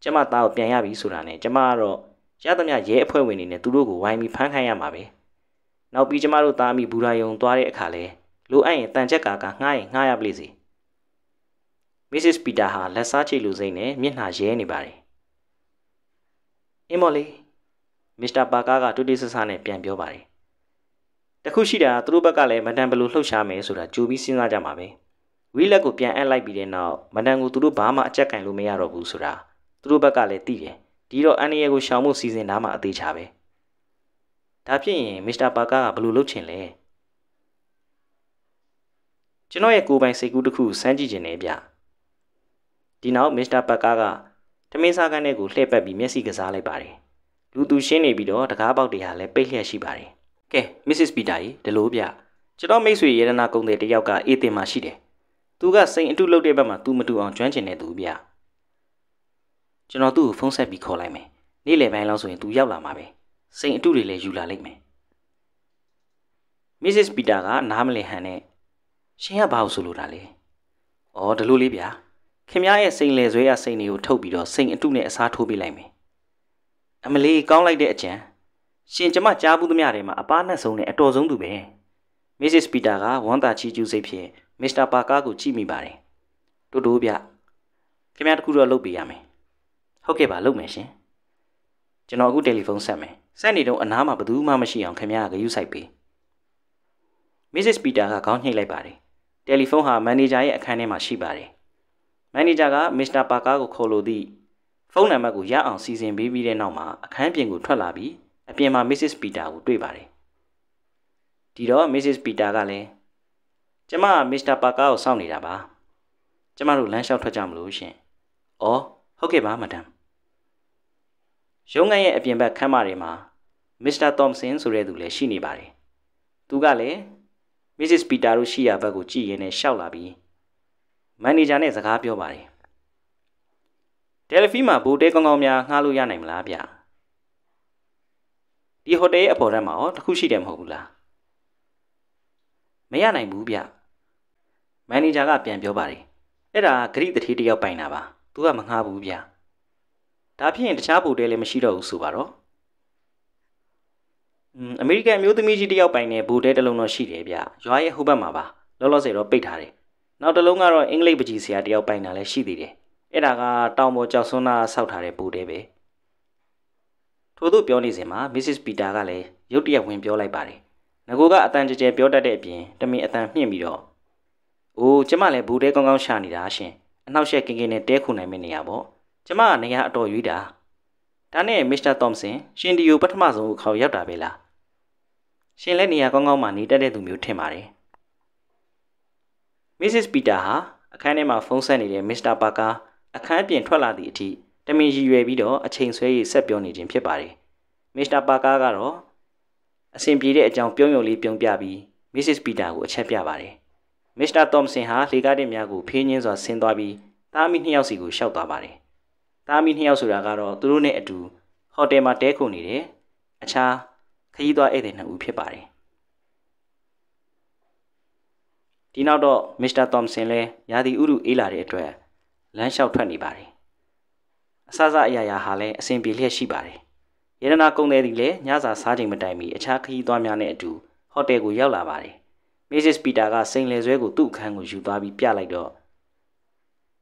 ကျမသားကိုပြန်ရပြီဆိုတာနဲ့ကျမကတော့ရသမျှရဲအဖွဲ့ဝင်တွေနဲ့သူတို့ကိုဝိုင်းပြီးဖမ်းခိုင်းရမှာပဲနောက်ပြီးကျမတို့သားမိဘူရာယုံသွားတဲ့အခါလဲလိုအပ်ရင်တန်ချက်ကကငှားရင်ငှားရပလိစီမစ္စစ်ပီတာဟာလက်စားချိတ်လူစိမ့်နဲ့မျက်နှာရဲနေပါတယ်အင်မော်လေးမစ္စတာပါကားကတူတီဆဆနဲ့ပြန်ပြောပါတယ်တခုရှိတာသူတို့ဘက်ကလည်းမတန်ဘလူလှုပ်ရှားမယ်ဆိုတာကြိုပြီးစဉ်းစားကြမှာပဲ။ဝီလက်ကိုပြန်အပ်လိုက်ပြီးတဲ့နောက်မနန်ကိုသူတို့ဘာမှအကြက်ကင်လို့မရတော့ဘူးဆိုတာသူတို့ဘက်ကလည်းသိတယ်ဒီတော့အန်နီယယ်ကိုရှောင်ဖို့စီစဉ်ထားမှအသေးချာပဲဒါဖြစ်ရင်မစ္စတာပါကာကဘယ်လိုလုပ်ချင်လဲကျွန်တော်ရဲ့ကိုယ်ပိုင်စိတ်ကူးတစ်ခုစမ်းကြည့်ခြင်းနဲ့ဗျဒီနောက်မစ္စတာပါကာကတမင်းစားကန်းထဲကိုလှည့်ပတ်ပြီးမျက်စိကစားလိုက်ပါတယ်လူသူရှင်းနေပြီးတော့တကားပေါက်တွေဟာလည်းပိတ်လျက်ရှိပါတယ်ကဲမစ္စစ်ပီတာကြီးဒီလိုဗျကျွန်တော်မိတ်ဆွေယေရနာကုံတဲ့တယောက်ကအေးတင်မှရှိတယ်သူကစိန်အတုလုပ်တဲ့ဘက်မှာသူမတူအောင်ကျွမ်းကျင်နေသူဗျာကျွန်တော်သူ့ကိုဖုန်းဆက်ပြီးခေါ်လိုက်မယ်နေ့လယ်ပိုင်းလောက်ဆိုရင်သူရောက်လာမှာပဲစိန်အတုတွေလည်းယူလာလိမ့်မယ်မစ္စစ်ပီတာကနားမလည်ဟန်နဲ့ရှင်ကဘာလို့ဆိုလိုတာလဲဩဒီလိုလေးဗျာခင်ဗျားရဲ့စိန်လေဆွဲရစိန်တွေကိုထုတ်ပြီးတော့စိန်အတုနဲ့အစားထိုးပေးလိုက်မယ်အမလီကောင်းလိုက်တဲ့အကြံရှင်ကျမကြားဘူးသမျှတွေမှာအပားနဲ့ဆုံးနဲ့အတော်ဆုံးသူပဲမစ္စစ်ပီတာကဝန်တာချီကျူးစိတ်ဖြင့်မစ္စတာပါကာကိုကြည့်မိပါတယ်တို့တို့ဗျခင်ဗျားတခုတော့လုပ်ပေးရမယ်ဟုတ်ကဲ့ပါလုပ်မယ်ရှင်ကျွန်တော်အခုတယ်လီဖုန်းဆက်မယ်ဆက်နေတော့အနားမှာဘယ်သူမှမရှိအောင်ခင်ဗျားကယူဆိုင်ပေးမစ္စစ်ပီတာကခေါင်းညှိလိုက်ပါတယ်တယ်လီဖုန်းဟာမန်နေဂျာရဲ့အခန်းထဲမှာရှိပါတယ်မန်နေဂျာကမစ္စတာပါကာကိုခေါ်လို့သည့်ဖုန်းနံပါတ်ကိုရအောင်စီစဉ်ပေးပြီးတဲ့နောက်မှာအခန်းပြင်ကိုထွက်လာပြီးအပြင်မှာ Mrs. Peter ကိုတွေ့ပါတယ်ဒီတော့ Mrs. Peter ကလည်းကျမကမစ္စတာပါကာကိုစောင့်နေတာပါကျမတို့လမ်းလျှောက်ထွက်ကြမလို့ရှင်ဩဟုတ်ကဲ့ပါမဒမ်ရုံးငန်းရဲ့အပြင်ဘက်ခန်းမတွေမှာမစ္စတာသောမ်ဆင်ဆိုတဲ့သူလည်းရှိနေပါတယ်သူကလည်းမစ္စစ်ပီတာတို့ရှိရာဘက်ကိုကြည့်ရင်းနဲ့ရှောက်လာပြီးမန်နေဂျာနဲ့စကားပြောပါတယ်တယ်လီဖီမှာဘူတဲကောင်းကောင်းများငှားလို့ရနိုင်မလားဗျဒီဟိုတယ်ရဲ့အပေါ်ထက်မှာရောတခုရှိတယ်မဟုတ်ဘူးလားမရနိုင်ဘူးဗျမန်နေဂျာကပြန်ပြောပါတယ်အဲ့ဒါဂရိတတိတယောက်ပိုင်တာပါသူကမငှားဘူးဗျဒါဖြစ်ရင်တခြားဘူတဲလည်းမရှိတော့ဘူးဆိုပါတော့အမေရိကန်မျိုးသမီးကြီးတယောက်ပိုင်တဲ့ဘူတဲတစ်လုံးတော့ရှိတယ်ဗျရွာရဲ့ဟိုဘက်မှာပါလောလောဆယ်တော့ပိတ်ထားတယ်နောက်တစ်လုံးကတော့အင်္ဂလိပ်ပကြီးဆရာတယောက်ပိုင်တာလည်းရှိသေးတယ်အဲ့ဒါကတောင်ပေါ်ကြောက်စွန်းနာဆောက်ထားတဲ့ဘူတဲပဲထို့သူပြောနေစဉ်မှာ Mrs. Peter ကလည်းရုတ်တရက်ဝင် ပြောလိုက်ပါတယ်ငကိုကအတန်ကြဲကြဲပြောတတ်တဲ့အပြင်တမင်အတန်မြင့်ပြီးတော့အိုးကျမလည်းဘူတဲကောင်းကောင်းရှာနေတာရှင်အနောက်ရှက်ကင်းကင်းနဲ့တဲခုနိုင်မယ့်နေရာပေါ့ကျမကနေရာအတော်ရွေးတာဒါနဲ့မစ္စတာသောမဆန်ရှင်ဒီယိုပထမဆုံးခေါက်ရောက်တာပဲလားရှင်လည်းနေရာကောင်းကောင်းမှနေတတ်တဲ့သူမျိုးထင်ပါတယ်မစ္စစ်ပီတာဟာအခန်းထဲမှာဖုန်းဆက်နေတဲ့မစ္စတာပါကာအခန်းပြင်ထွက်လာသည့်အထိတမင်ရည်ရွယ်ပြီးတော့အချိန်ဆွဲရေးဆက်ပြောနေခြင်းဖြစ်ပါတယ်မစ္စတာပါကာကတော့အဆင်ပြေတဲ့အကြောင်းပြုံးယုံလေးပြုံးပြပြီး Mrs. Peter ကိုအချက်ပြပါတယ်။ Mr. Thompson ဟာလေကားတင်များကိုဖေးညင်းစွာဆင်းသွားပြီးသားမီးနှစ်ယောက်စီကိုရှောက်သွားပါတယ်။သားမီးနှစ်ယောက်ဆိုတာကတော့သူတို့နဲ့အတူဟိုတယ်မှာတဲခုန်နေတဲ့အခြားခရီးသွားဧည့်သည်နှစ်ဦးဖြစ်ပါတယ်။ဒီနောက်တော့ Mr. Thompson လည်းရာသီဥတုအေးလာတဲ့အတွက်လမ်းလျှောက်ထွက်နေပါတယ်။အဆအဆအရာရာဟာလည်းအဆင်ပြေလျက်ရှိပါတယ်ရတနာကုံသည်သည်လည်းညစာစားချိန်မတိုင်မီအခြားခရီးသွားများနဲ့အတူဟိုတယ်ကိုရောက်လာပါတယ်။ Mrs. Peter ကစိန်လေဆွဲကိုသူ့အခန်းကိုယူသွားပြီးပြလိုက်တော့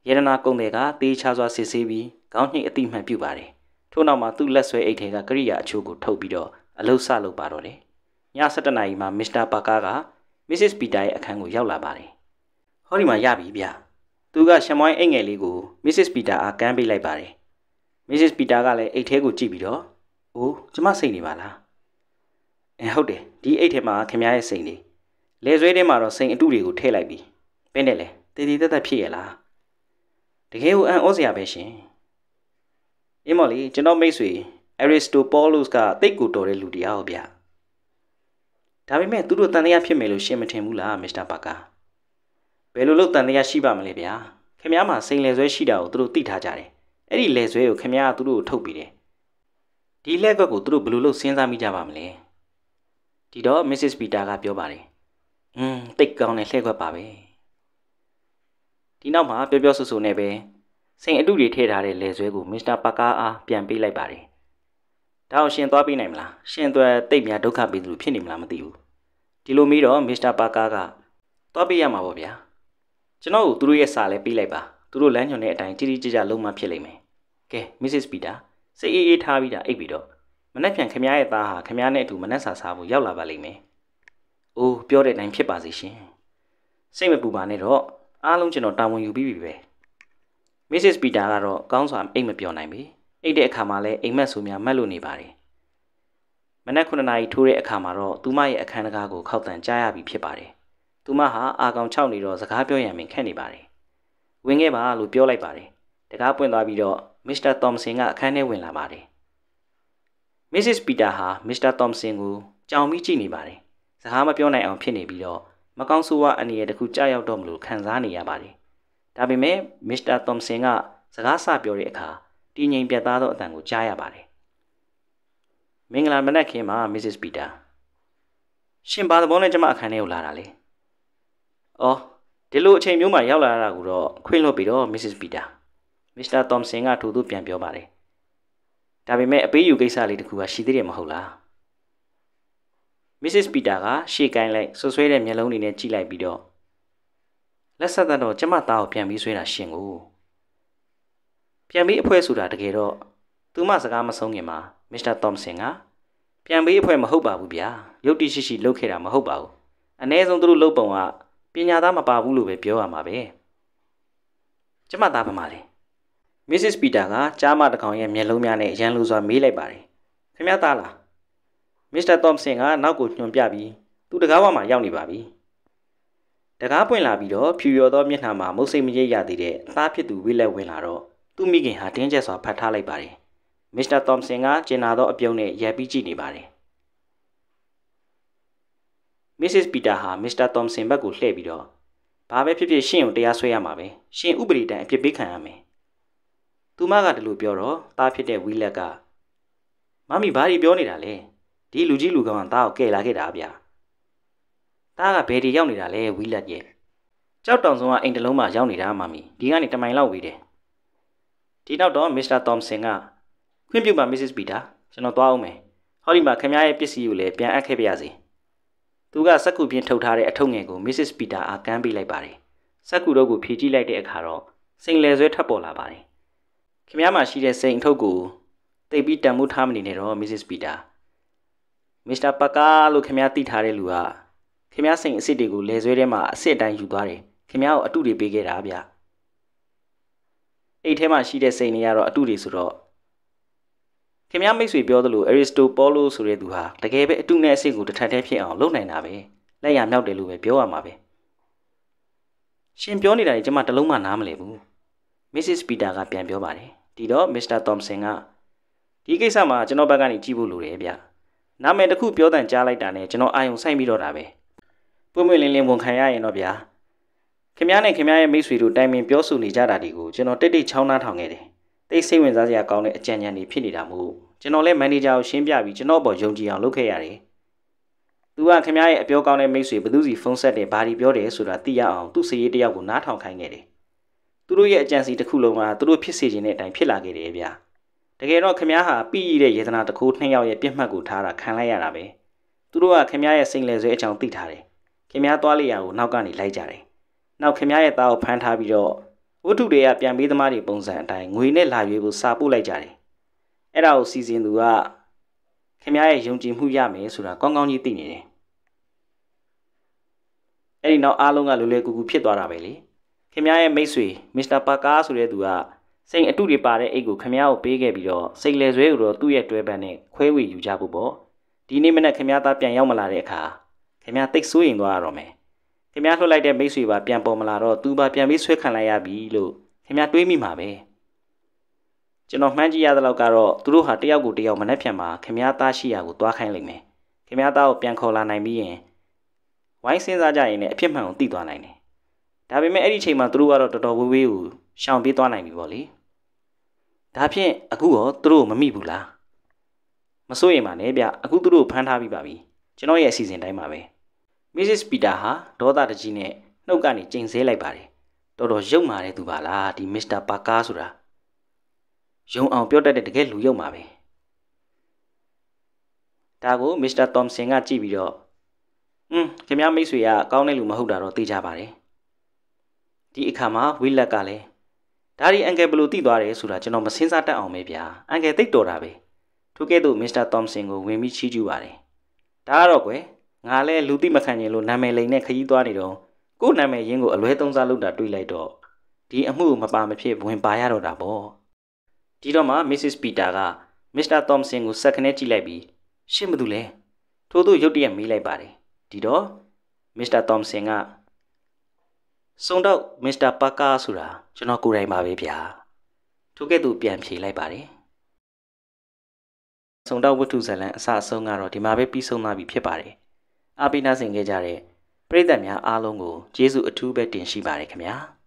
ရတနာကုံသည်ကတေးချစွာစစ်ဆေးပြီးခေါင်းညှိအတိမှန်ပြုပါတယ်။ထို့နောက်မှာသူ့လက်ဆွဲအိတ်ထဲကကရိယာအချို့ကိုထုတ်ပြီးတော့အလုဆလုပ်ပါတော့တယ်။ည7:00နာရီမှာ Mr. Parker က Mrs. Peter ရဲ့အခန်းကိုရောက်လာပါတယ်။ဟောဒီမှာရပြီဗျ။သူကရှမွိုင်းအိတ်ငယ်လေးကို Mrs. Peter အားကမ်းပေးလိုက်ပါတယ်။ Mrs. Peter ကလည်းအိတ်ထဲကိုကြည့်ပြီးတော့။အိုးကျမစိတ်နေပါလား။အဲဟုတ်တယ်ဒီအိတ်ထဲမှာခင်ဗျားရဲ့စိတ်နေ။လေဆွဲထဲမှာတော့စိတ်အတုတွေကိုထည့်လိုက်ပြီ။ပင်းတယ်လေ။တည်တည်တတ်တတ်ဖြစ်ရလား။တကယ်ကိုအံ့ဩစရာပဲရှင်။အင်းမော်လီကျွန်တော်မိတ်ဆွေအရစ်တိုပေါလုစ်ကတိတ်ကိုတော်တဲ့လူတရားဟောဗျ။ဒါပေမဲ့သူတို့တန်တရားဖြစ်မယ်လို့ရှင်းမထင်ဘူးလားမစ္စတာပါကာဘယ်လိုလုပ်တန်တရားရှိပါမလဲဗျာခင်ဗျားမှာစိန်လယ်ဆွဲရှိတာကိုသူတို့သိထားကြတယ်အဲ့ဒီလယ်ဆွဲကိုခင်ဗျားကသူတို့ကိုထုတ်ပြီးတယ်ဒီလက်ကွက်ကိုသူတို့ဘယ်လိုလုပ်စဉ်းစားမိကြပါမလဲဒီတော့ Mrs. Peter ကပြောပါတယ်။อืมတိတ်ကောင်းတဲ့လှည့်ခွက်ပါပဲ။ဒီနောက်မှာပြောပြောဆိုဆိုနဲ့ပဲစိန်အတုတွေထည့်ထားတဲ့လယ်ဆွဲကို Mr. Parker အားပြန်ပေးလိုက်ပါတယ်။ဒါအောင်ရှင်သွားပေးနိုင်မလား။ရှင်သွဲတိတ်များဒုက္ခပေးသူဖြစ်နေမလားမသိဘူး။ဒီလိုမေးတော့ Mr. Parker ကသွားပေးရမှာပေါ့ဗျာ။ကျွန်တော်တို့သူတို့ရဲ့စာလဲပေးလိုက်ပါ။သူတို့လမ်းညွှန်တဲ့အတိုင်းတိတိကျကျလုံးမဖြစ်လိမ့်မယ်။ကဲ Mrs. Peter စိတ်အေးအေးထားပြီးတာအိပ်ပြီးတော့မနှက်ပြန်ခမရရဲ့သားဟာခမရနဲ့အတူမနှက်စာစားဖို့ရောက်လာပါလိမ့်မယ်။အိုးပြောတဲ့အတိုင်းဖြစ်ပါစေရှင်။စိတ်မပူပါနဲ့တော့အားလုံးကျွန်တော်တာဝန်ယူပြီးပြီပဲ။ Mrs. Peter ကတော့ကောင်းစွာအိတ်မပြောနိုင်ပြီ။အိတ်တဲ့အခါမှာလည်းအိမ်မက်ဆိုများမက်လို့နေပါတယ်။မနက်9နာရီထိုးတဲ့အခါမှာတော့သူမရဲ့အခန်းတကားကိုခောက်တန်ကြားရပြီဖြစ်ပါတယ်။သူမဟာအာကောင်ခြောက်နေတော့စကားပြောရန်ပင်ခက်နေပါတယ်။ဝင်ခဲ့ပါလို့ပြောလိုက်ပါတယ်။တကားပွင့်သွားပြီးတော့မစ္စတာသောမစင်ကအခန်းထဲဝင်လာပါတယ်မစ္စစ်ပီတာဟာမစ္စတာသောမစင်ကိုကြောင်ပြီးကြည့်နေပါတယ်စကားမပြောနိုင်အောင်ဖြစ်နေပြီးတော့မကောင်းဆိုးဝါးအနေရတစ်ခုကြားရောက်တော့မလို့ခံစားနေရပါတယ်ဒါပေမဲ့မစ္စတာသောမစင်ကစကားစပြောတဲ့အခါတည်ငြိမ်ပြတ်သားသောအတန်ကိုကြားရပါတယ်မင်္ဂလာမနက်ခင်းပါမစ္စစ်ပီတာရှင်ဘာသဘောနဲ့ကျမအခန်းထဲကိုလာတာလေ။အော်ဒီလိုအချိန်မျိုးမှာရောက်လာတာကိုတော့ခွင့်လွှတ်ပြီးတော့ Mrs. Peter မစ္စတာသောမ်ဆန်ကထိုသူပြန်ပြောပါတယ်။ဒါပေမဲ့အပေးယူကိစ္စလေးတခုကရှိသေးတယ်မဟုတ်လား။ Mrs. Peter ကရှေ့ကိုင်းလိုက်ဆွဆွဲတဲ့မျက်လုံးတွေနဲ့ကြည့်လိုက်ပြီးတော့လက်ဆက်တော့ကျမသားကိုပြန်ပြီးဆွဲတာရှင်ကိုပြန်ပြီးအဖွဲဆိုတာတကယ်တော့သူမစကားမဆုံးခင်မှာမစ္စတာသောမ်ဆန်ကပြန်ပြီးအဖွဲမဟုတ်ပါဘူးဗျာ။ရုတ်တိရှိရှိလုပ်ခဲ့တာမဟုတ်ပါဘူး။အ ਨੇ ဆုံးသူတို့လုပ်ပုံကပညာသားမပါဘူးလို့ပဲပြောရမှာပဲ။ကျမသားဘာမှလဲ။။မစ္စစ်ပီတာကကြားမတကောင်ရဲ့မျက်လုံးများနဲ့ရန်လိုစွာမေးလိုက်ပါတယ်။ခင်ဗျားသားလား။မစ္စတာသောမဆင်ကနောက်ကိုညွှန်ပြပြီးသူတကားဝမှာရောက်နေပါပြီ။တကားပွင့်လာပြီးတော့ဖြူရော်သောမျက်နှာမှာမုတ်စိတ်မရိပ်ရသေးတဲ့အသားဖြစ်သူဝိလက်ဝင်လာတော့သူ့မိခင်ဟာတင်းကျပ်စွာဖတ်ထားလိုက်ပါတယ်။မစ္စတာသောမဆင်ကကျင်နာသောအပြုံးနဲ့ရပ်ပြီးကြည့်နေပါတယ်။မစ္စစ်ပီတာဟာမစ္စတာသောမဆင်ဘက်ကိုလှည့်ပြီးတော့ဘာပဲဖြစ်ဖြစ်ရှင့်ကိုတရားဆွဲရမှာပဲ။ရှင့်ဥပဒေတန်အပြစ်ပေးခံရမယ်။သူမကဒီလိုပြောတော့သားဖြစ်တဲ့ဝီလက်ကမမီဘာတွေပြောနေတာလဲဒီလူကြီးလူကောင်ကသားကိုကယ်လာခဲ့တာဗျာသားကဘယ်ဒီရောက်နေတာလဲဝီလက်ရဲ့ကြောက်တောင်စုံကအိမ်တလုံးမှာရောက်နေတာမမီဒီကနေတမိုင်လောက်ဝေးတယ်ဒီနောက်တော့မစ္စတာသောမဆင်ကခွင့်ပြုပါမစ္စစ်ပီတာကျွန်တော်သွားအောင်မယ်ဟောဒီမှာခင်ဗျားရဲ့ပစ္စည်းကိုလည်းပြန်အပ်ခဲ့ပါရစေသူကစက္ကူပြင်းထုတ်ထားတဲ့အထုပ်ငယ်ကိုမစ္စစ်ပီတာအားကမ်းပေးလိုက်ပါတယ်စက္ကူတော့ကိုဖြည့်ကြည့်လိုက်တဲ့အခါတော့စိန်လေဆွဲထပ်ပေါ်လာပါတယ်ခင်ဗျားမှာရှိတဲ့စိန်အထုပ်ကိုတိတ်ပြီးတန်ဖိုးထားမနေနဲ့တော့ Mrs. Peter Mr. Parker လို့ခင်ဗျားသိထားတဲ့လူကခင်ဗျားစိန်အစ်စ်တွေကိုလဲဆွဲထဲမှာအစ်စ်အတိုင်းယူသွားတယ်ခင်ဗျားကိုအတုတွေပေးခဲ့တာဗျအိတ်ထဲမှာရှိတဲ့စိန်တွေကတော့အတုတွေဆိုတော့ခင်ဗျားမိတ်ဆွေပြောသလို Aristotle ဆိုတဲ့သူဟာတကယ်ပဲအတုနဲ့အစ်စ်ကိုတစ်ထပ်တည်းဖြစ်အောင်လုပ်နိုင်တာပဲလက်ရမြောက်တယ်လို့ပဲပြောရမှာပဲရှင်ပြောနေတာကြီးကျွန်မတလုံးမှနားမလည်ဘူး Mrs. Peter ကပြန်ပြောပါတယ်ဒီတော့ Mr. Thompson ကဒီကိစ္စမှာကျွန်တော်ဘက်ကနေကြည့်ဖို့လိုတယ်ဗျနာမည်တစ်ခုပြောတန်ကြားလိုက်တာနဲ့ကျွန်တော်အာယုံဆိုင်ပြီးတော့တာပဲပွင့်ပွင့်လင်းလင်းဝန်ခံရရင်တော့ဗျာခင်ဗျားနဲ့ခင်ဗျားရဲ့မိတ်ဆွေတို့တိုင်ပင်ပြောဆိုနေကြတာတွေကိုကျွန်တော်တိတ်တိတ်ချောင်းနှားထောင်ခဲ့တယ်တိတ်စိတ်ဝင်စားစရာကောင်းတဲ့အကြံဉာဏ်တွေဖြစ်နေတာမို့ကျွန်တော်လည်းမန်နေဂျာကိုရှင်းပြပြီးကျွန်တော်ပေါ်ယုံကြည်အောင်လုပ်ခဲ့ရတယ်သူကခင်ဗျားရဲ့အပြောကောင်းတဲ့မိတ်ဆွေဘသူစီဖုန်းဆက်တယ်ဘာတွေပြောတယ်ဆိုတာသိရအောင်သူ့စရေးတယောက်ကိုနားထောင်ခိုင်းခဲ့တယ်သူတို့ရဲ့အကြံစီတစ်ခုလုံးကသူတို့ဖြစ်စေခြင်းတဲ့အတိုင်းဖြစ်လာခဲ့တယ်ဗျာတကယ်တော့ခမားဟာပြီးရတဲ့ယေသနာတစ်ခုနှစ်ယောက်ရဲ့ပြစ်မှတ်ကိုထားတာခံလိုက်ရတာပဲသူတို့ကခမားရဲ့စိတ်လဲဆွဲအကြောင်းသိထားတယ်ခမားသွားလေရာကိုနောက်ကနေလိုက်ကြတယ်နောက်ခမားရဲ့သားကိုဖမ်းထားပြီးတော့ဝတ္ထုတွေကပြန်ပေးသမားတွေပုံစံအတိုင်းငွေနဲ့လာရွေးဖို့စာပို့လိုက်ကြတယ်အဲ့ဒါကိုစီစဉ်သူကခမားရဲ့ယုံကြည်မှုရမယ်ဆိုတာကောင်းကောင်းကြီးသိနေတယ်အဲ့ဒီနောက်အားလုံးကလွယ်လွယ်ကူကူဖြစ်သွားတာပဲလေ။ခင်ဗျားရဲ့မိတ်ဆွေမစ္စတာပါကာဆိုတဲ့သူကစိန်အတုတွေပါတဲ့အိတ်ကိုခင်ဗျားကိုပေးခဲ့ပြီးတော့စိတ်လေဆွဲကိုတော့သူ့ရဲ့တွဲပန်နဲ့ခွဲဝေယူကြဖို့ပေါ့ဒီနေ့မနေ့ခင်ဗျားသားပြန်ရောက်မလာတဲ့အခါခင်ဗျားတိတ်ဆိုးရင်သွားရတော့မယ်ခင်ဗျားလှုပ်လိုက်တဲ့မိတ်ဆွေပါပြန်ပေါ်မလာတော့သူပါပြန်ပြီးဆွဲခံလိုက်ရပြီလို့ခင်ဗျားတွေးမိမှာပဲကျွန်တော်မှန်းကြည့်ရတဲ့လောက်ကတော့သူတို့ဟာတယောက်ကိုတယောက်မနှက်ဖြန်မှာခင်ဗျားသားရှိရာကိုသွားခိုင်းလိမ့်မယ်ခင်ဗျားသားကိုပြန်ခေါ်လာနိုင်ပြီးရင်ဝိုင်းစဉ်းစားကြရင်လည်းအဖြစ်မှန်ကိုသိသွားနိုင်တယ်ဒါပေမဲ့အဲ့ဒီအချိန်မှာသူတို့ကတော့တော်တော်ဝေးဝေးကိုရှောင်ပြေးသွားနိုင်ပြီပေါ့လေဒါဖြင့်အခုရောသူတို့မမိဘူးလားမစိုးရင်ပါနဲ့ဗျအခုသူတို့ဖမ်းထားပြီးပါပြီကျွန်တော်ရဲ့အစီအစဉ်တိုင်းပါပဲ Mrs. Peter ဟာဒေါသတကြီးနဲ့နှုတ်ကနေကျိန်ဆဲလိုက်ပါတယ်တော်တော်ရုပ်မာတဲ့သူပါလားဒီ Mr. Parker ဆိုတာယုံအောင်ပြောတတ်တဲ့တကယ်လူရုပ်မာပဲဒါကို Mr. Thompson ကကြည့်ပြီးတော့อืมခင်ဗျားမိတ်ဆွေကကောင်းတဲ့လူမဟုတ်တာတော့သိကြပါတယ်ဒီအခါမှာဝိလက်ကလည်းဒါရီအန်ကယ်ဘယ်လိုသိသွားတယ်ဆိုတာကျွန်တော်မစင်စားတတ်အောင်ပဲဗျာအန်ကယ်သိတော်တာပဲထို့ကဲ့သို့မစ္စတာသောမဆင်ကိုဝင်ပြီးချီးကျူးပါတယ်ဒါကတော့ကွယ်ငါလည်းလူသိမခံချင်လို့နာမည်လိမ်နဲ့ခရီးသွားနေတော့ကို့နာမည်ရင်းကိုအလွဲသုံးစားလုပ်တာတွေးလိုက်တော့ဒီအမှုမပါမဖြစ်ဝင်ပါရတော့တာပေါ့ဒီတော့မှ Mrs. Peter က Mr. Thompson ကိုစက္ကနဲကြည့်လိုက်ပြီးရှင်းမသူလဲထို့သူရုတ်တရက်မေးလိုက်ပါတယ်ဒီတော့ Mr. Thompson ကစုံတော့မစ္စတာပါကာဆိုတာကျွန်တော်ကိုယ်တိုင်ပါပဲဗျာထိုကဲ့သို့ပြန်ဖြေလိုက်ပါတယ်စုံတော့ဝတ္ထုဇလံအစအဆုံးကတော့ဒီမှာပဲပြီးဆုံးသွားပြီဖြစ်ပါတယ်အားပေးနာဆင်ခဲ့ကြတဲ့ပရိသတ်များအားလုံးကိုကျေးဇူးအထူးပဲတင်ရှိပါတယ်ခင်ဗျာ။